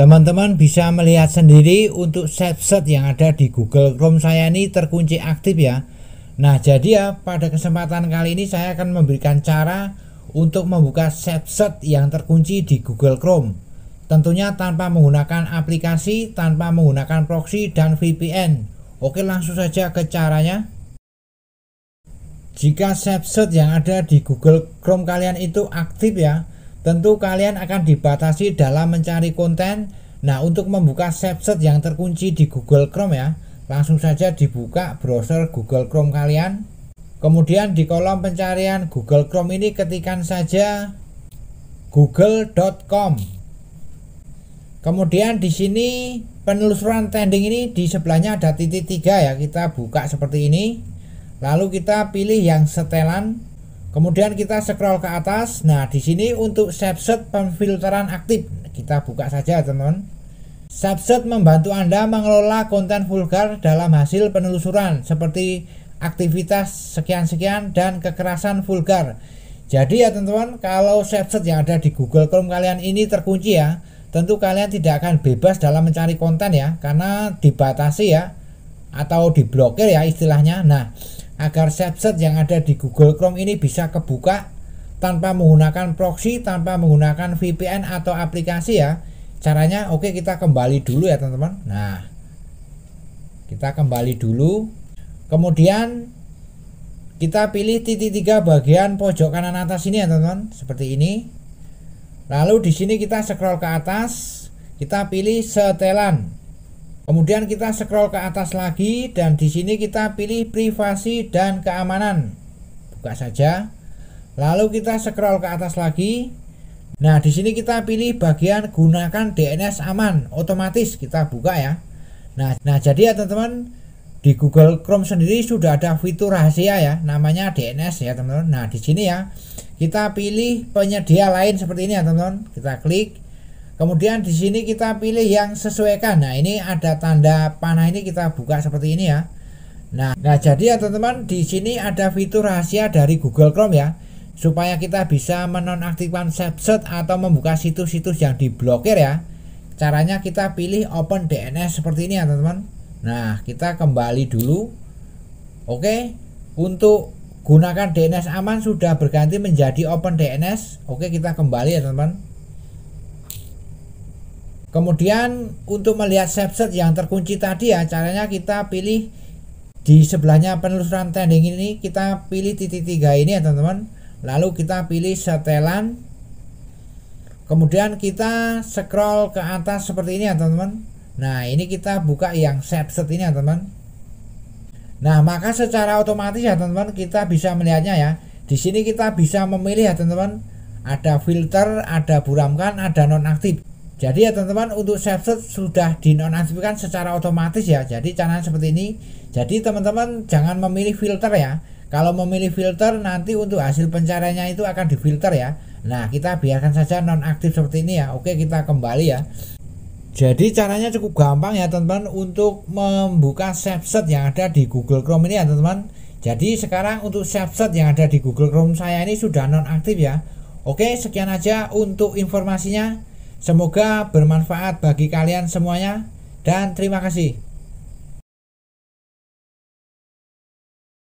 Teman-teman bisa melihat sendiri untuk set-set yang ada di Google Chrome saya ini terkunci aktif ya. Nah, jadi ya pada kesempatan kali ini saya akan memberikan cara untuk membuka set-set yang terkunci di Google Chrome. Tentunya tanpa menggunakan aplikasi, tanpa menggunakan proxy dan VPN. Oke, langsung saja ke caranya. Jika set-set yang ada di Google Chrome kalian itu aktif ya, Tentu kalian akan dibatasi dalam mencari konten. Nah, untuk membuka subset yang terkunci di Google Chrome ya, langsung saja dibuka browser Google Chrome kalian. Kemudian di kolom pencarian Google Chrome ini ketikan saja google.com. Kemudian di sini penelusuran trending ini di sebelahnya ada titik tiga ya kita buka seperti ini. Lalu kita pilih yang setelan Kemudian kita scroll ke atas. Nah, di sini untuk subset pemfilteran aktif. Kita buka saja, teman. teman Subset membantu Anda mengelola konten vulgar dalam hasil penelusuran seperti aktivitas sekian-sekian dan kekerasan vulgar. Jadi ya teman-teman, kalau subset yang ada di Google Chrome kalian ini terkunci ya, tentu kalian tidak akan bebas dalam mencari konten ya, karena dibatasi ya atau diblokir ya istilahnya. Nah, agar chipset yang ada di Google Chrome ini bisa kebuka tanpa menggunakan proxy, tanpa menggunakan VPN atau aplikasi ya. Caranya oke okay, kita kembali dulu ya teman-teman. Nah, kita kembali dulu. Kemudian kita pilih titik tiga bagian pojok kanan atas ini ya teman-teman, seperti ini. Lalu di sini kita scroll ke atas, kita pilih setelan. Kemudian kita scroll ke atas lagi dan di sini kita pilih privasi dan keamanan. Buka saja. Lalu kita scroll ke atas lagi. Nah, di sini kita pilih bagian gunakan DNS aman, otomatis kita buka ya. Nah, nah jadi ya teman-teman, di Google Chrome sendiri sudah ada fitur rahasia ya, namanya DNS ya, teman-teman. Nah, di sini ya, kita pilih penyedia lain seperti ini ya, teman-teman. Kita klik Kemudian di sini kita pilih yang sesuaikan. Nah, ini ada tanda panah ini kita buka seperti ini ya. Nah, nah jadi ya teman-teman di sini ada fitur rahasia dari Google Chrome ya supaya kita bisa menonaktifkan subset atau membuka situs-situs yang diblokir ya. Caranya kita pilih Open DNS seperti ini ya teman-teman. Nah kita kembali dulu. Oke, untuk gunakan DNS aman sudah berganti menjadi Open DNS. Oke kita kembali ya teman-teman. Kemudian untuk melihat set yang terkunci tadi ya, caranya kita pilih di sebelahnya penelusuran trending ini kita pilih titik tiga ini ya teman-teman. Lalu kita pilih setelan. Kemudian kita scroll ke atas seperti ini ya teman-teman. Nah, ini kita buka yang set ini ya teman-teman. Nah, maka secara otomatis ya teman-teman kita bisa melihatnya ya. Di sini kita bisa memilih ya teman-teman. Ada filter, ada buramkan, ada nonaktif. Jadi ya teman-teman untuk self search sudah dinonaktifkan secara otomatis ya. Jadi cara seperti ini. Jadi teman-teman jangan memilih filter ya. Kalau memilih filter nanti untuk hasil pencariannya itu akan difilter ya. Nah kita biarkan saja nonaktif seperti ini ya. Oke kita kembali ya. Jadi caranya cukup gampang ya teman-teman untuk membuka self search yang ada di Google Chrome ini ya teman-teman. Jadi sekarang untuk self search yang ada di Google Chrome saya ini sudah nonaktif ya. Oke sekian aja untuk informasinya. Semoga bermanfaat bagi kalian semuanya dan terima kasih.